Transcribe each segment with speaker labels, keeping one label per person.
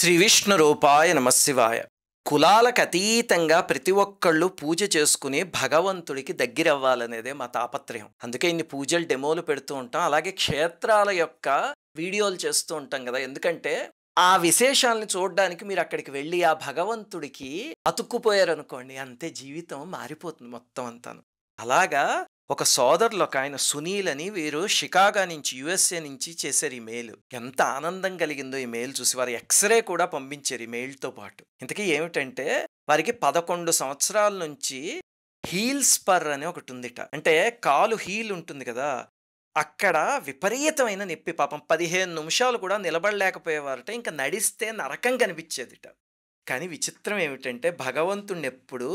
Speaker 1: శ్రీ విష్ణు రూపాయ నమశివాయ కులాలకు అతీతంగా ప్రతి ఒక్కళ్ళు పూజ చేసుకుని భగవంతుడికి దగ్గరవ్వాలనేదే మా తాపత్రయం అందుకే ఇన్ని పూజలు డెమోలు పెడుతూ ఉంటాం అలాగే క్షేత్రాల యొక్క వీడియోలు చేస్తూ ఉంటాం కదా ఎందుకంటే ఆ విశేషాలను చూడడానికి మీరు అక్కడికి వెళ్ళి ఆ భగవంతుడికి అతుక్కుపోయారు అనుకోండి అంతే జీవితం మారిపోతుంది మొత్తం అంతాను అలాగా ఒక సోదరులు ఒక ఆయన సునీల్ అని వీరు షికాగా నుంచి యుఎస్ఏ నుంచి చేశారు ఈ మెయిల్ ఎంత ఆనందం కలిగిందో ఈ మెయిల్ చూసి వారు ఎక్స్రే కూడా పంపించారు ఈ మెయిల్తో పాటు ఇంతకీ ఏమిటంటే వారికి పదకొండు సంవత్సరాల నుంచి హీల్ స్పర్ అని ఒకటి ఉందిట అంటే కాలు హీల్ ఉంటుంది కదా అక్కడ విపరీతమైన నొప్పి పాపం పదిహేను నిమిషాలు కూడా నిలబడలేకపోయేవారట ఇంకా నడిస్తే నరకం కనిపించేదిట కానీ విచిత్రం ఏమిటంటే భగవంతుణ్ణి ఎప్పుడు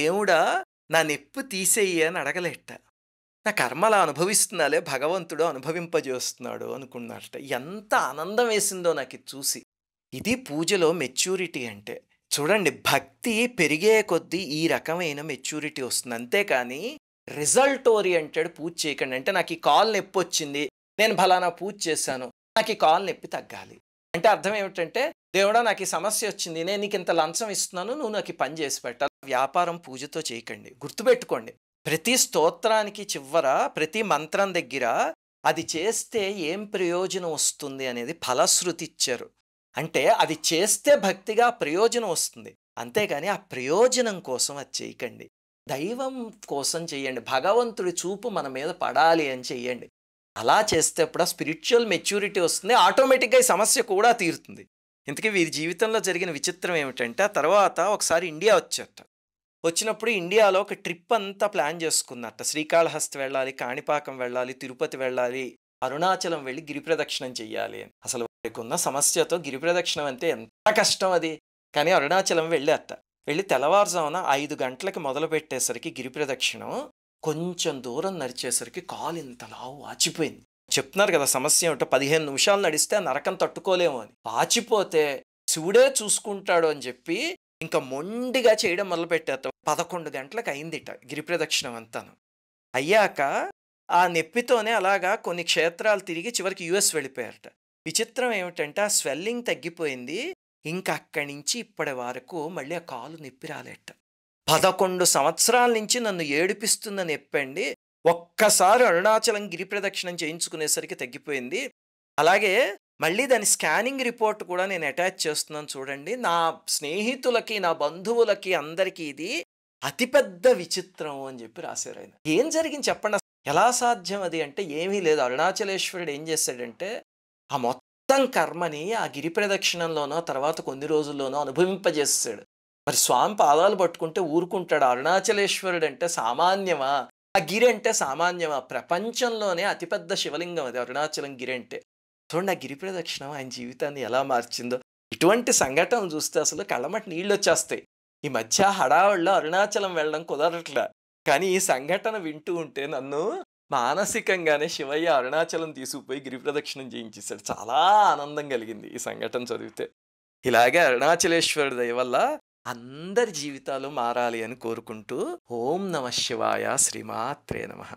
Speaker 1: దేవుడా నా నొప్పి తీసేయి అని అడగలేట నా కర్మలా అనుభవిస్తున్నాలే భగవంతుడు అనుభవింపజేస్తున్నాడు అనుకున్నట్ట ఎంత ఆనందం వేసిందో నాకు చూసి ఇది పూజలో మెచ్యూరిటీ అంటే చూడండి భక్తి పెరిగే కొద్దీ ఈ రకమైన మెచ్యూరిటీ వస్తుంది అంతేకాని రిజల్ట్ ఓరియంటెడ్ పూజ చేయకండి అంటే నాకు ఈ కాల్ నొప్పి వచ్చింది నేను ఫలానా పూజ చేశాను నాకు ఈ కాల్ నొప్పి తగ్గాలి అంటే అర్థం ఏమిటంటే దేవుడా నాకు ఈ సమస్య వచ్చింది నేను నీకు ఇంత లంచం ఇస్తున్నాను నువ్వు నాకు పని చేసి పెట్టాలి వ్యాపారం పూజతో చేయకండి గుర్తుపెట్టుకోండి ప్రతి స్తోత్రానికి చివర ప్రతి మంత్రం దగ్గర అది చేస్తే ఏం ప్రయోజనం వస్తుంది అనేది ఫలశ్రుతి ఇచ్చారు అంటే అది చేస్తే భక్తిగా ప్రయోజనం వస్తుంది అంతేగాని ఆ ప్రయోజనం కోసం అది చేయకండి దైవం కోసం చేయండి భగవంతుడి చూపు మన మీద పడాలి అని చెయ్యండి అలా చేస్తే అప్పుడు స్పిరిచువల్ మెచ్యూరిటీ వస్తుంది ఆటోమేటిక్గా ఈ సమస్య కూడా తీరుతుంది ఇంతకీ వీరి జీవితంలో జరిగిన విచిత్రం ఏమిటంటే తర్వాత ఒకసారి ఇండియా వచ్చారట వచ్చినప్పుడు ఇండియాలో ఒక ట్రిప్ అంతా ప్లాన్ చేసుకున్నట్ట శ్రీకాళహస్తి వెళ్ళాలి కాణిపాకం వెళ్ళాలి తిరుపతి వెళ్ళాలి అరుణాచలం వెళ్ళి గిరిప్రదక్షిణం చెయ్యాలి అని అసలు ఉన్న సమస్యతో గిరిప్రదక్షిణం అంటే ఎంత కష్టం అది కానీ అరుణాచలం అత్త వెళ్ళి తెల్లవారుజామున ఐదు గంటలకి మొదలు పెట్టేసరికి గిరిప్రదక్షిణం కొంచెం దూరం నడిచేసరికి కాలు ఇంతలా వాచిపోయింది చెప్తున్నారు కదా సమస్య ఏమిటో పదిహేను నిమిషాలు నడిస్తే నరకం తట్టుకోలేము అని వాచిపోతే శివుడే చూసుకుంటాడు అని చెప్పి ఇంకా మొండిగా చేయడం మొదలుపెట్టారు పదకొండు గంటలకు అయిందిట గిరి ప్రదక్షిణం అంతాను అయ్యాక ఆ నెప్పితోనే అలాగా కొన్ని క్షేత్రాలు తిరిగి చివరికి యుఎస్ వెళ్ళిపోయారట విచిత్రం ఏమిటంటే ఆ స్వెల్లింగ్ తగ్గిపోయింది ఇంకా అక్కడి నుంచి ఇప్పటి వరకు మళ్ళీ ఆ కాలు నొప్పి రాలేట పదకొండు సంవత్సరాల నుంచి నన్ను ఏడిపిస్తున్న నొప్పండి ఒక్కసారి అరుణాచలం గిరి ప్రదక్షిణం చేయించుకునేసరికి తగ్గిపోయింది అలాగే మళ్ళీ దాని స్కానింగ్ రిపోర్ట్ కూడా నేను అటాచ్ చేస్తున్నాను చూడండి నా స్నేహితులకి నా బంధువులకి అందరికీ ఇది అతిపెద్ద విచిత్రం అని చెప్పి రాశారు ఆయన ఏం జరిగింది చెప్పండి ఎలా సాధ్యం అది అంటే ఏమీ లేదు అరుణాచలేశ్వరుడు ఏం చేశాడంటే ఆ మొత్తం కర్మని ఆ గిరి ప్రదక్షిణంలోనో తర్వాత కొన్ని రోజుల్లోనో అనుభవింపజేస్తాడు మరి స్వామి పాదాలు పట్టుకుంటే ఊరుకుంటాడు అరుణాచలేశ్వరుడు అంటే సామాన్యమా ఆ గిరి అంటే సామాన్యమా ప్రపంచంలోనే అతిపెద్ద శివలింగం అది అరుణాచలం గిరి అంటే చూడండి ఆ గిరి ప్రదక్షిణం ఆయన జీవితాన్ని ఎలా మార్చిందో ఇటువంటి సంఘటనలు చూస్తే అసలు కళ్ళమట్టి నీళ్ళు వచ్చేస్తాయి ఈ మధ్య హడావుల్లో అరుణాచలం వెళ్ళడం కుదరట్లా కానీ ఈ సంఘటన వింటూ ఉంటే నన్ను మానసికంగానే శివయ్య అరుణాచలం తీసుకుపోయి గిరి ప్రదక్షిణం చేయించేశాడు చాలా ఆనందం కలిగింది ఈ సంఘటన చదివితే ఇలాగే అరుణాచలేశ్వరుడి దయ వల్ల అందరి జీవితాలు మారాలి అని కోరుకుంటూ ఓం నమ శివాయ శ్రీమాత్రే నమ